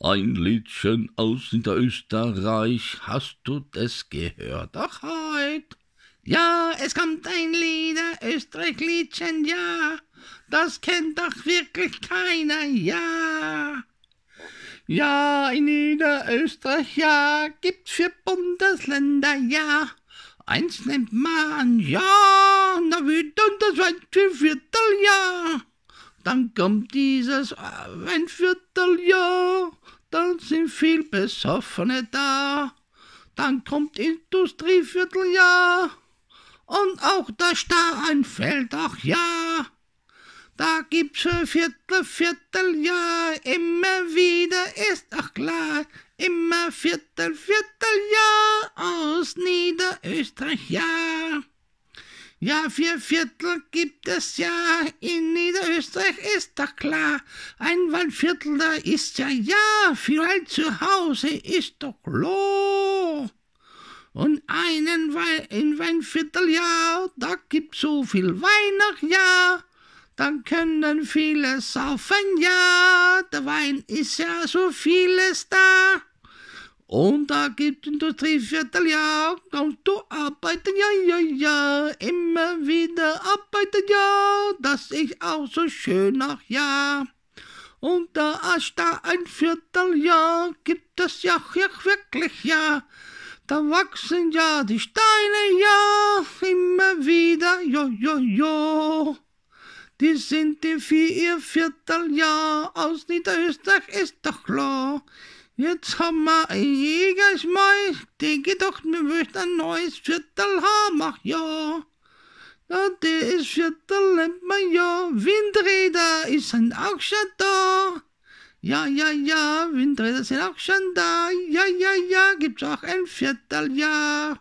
Ein Liedchen aus Niederösterreich, hast du das gehört? auch heut. Ja, es kommt ein Liederösterreich-Liedchen, ja. Das kennt doch wirklich keiner, ja. Ja, in Niederösterreich, ja, gibt's für Bundesländer, ja. Eins nennt man, ja, na wie dann das ein Vierteljahr. Dann kommt dieses ein Vierteljahr, dann sind viel Besoffene da. Dann kommt Industrievierteljahr und auch der Star ein Feld, ach ja. Da gibt's ein Viertel, Vierteljahr, immer wieder ist ach klar, immer Viertel, Vierteljahr aus Niederösterreich, ja. Ja, vier Viertel gibt es ja, in Niederösterreich ist doch klar. Ein Waldviertel, da ist ja ja, vielleicht zu Hause ist doch Loh. Und einen Wei in Weinviertel, ja, da gibt so viel Wein Weihnacht, ja. Dann können viele saufen, ja, der Wein ist ja so vieles da. Und da gibt Industrieviertel, ja, kannst du arbeiten, ja, ja, ja, im immer wieder arbeiten, ja, das ist auch so schön nach ja. Und da ist da ein Vierteljahr, gibt es ja hier wirklich, ja. Da wachsen ja die Steine, ja, immer wieder, jo, jo, jo. Die sind die vier Vierteljahr, aus Niederösterreich ist doch klar. Jetzt haben wir ein Jägersmai, denke doch, wir möchten ein neues Viertel haben, ach ja der ist für Talentmajor. Windräder ist sind auch schon da. Ja, ja, ja, Windräder sind auch schon da. Ja, ja, ja, gibt's auch ein Vierteljahr.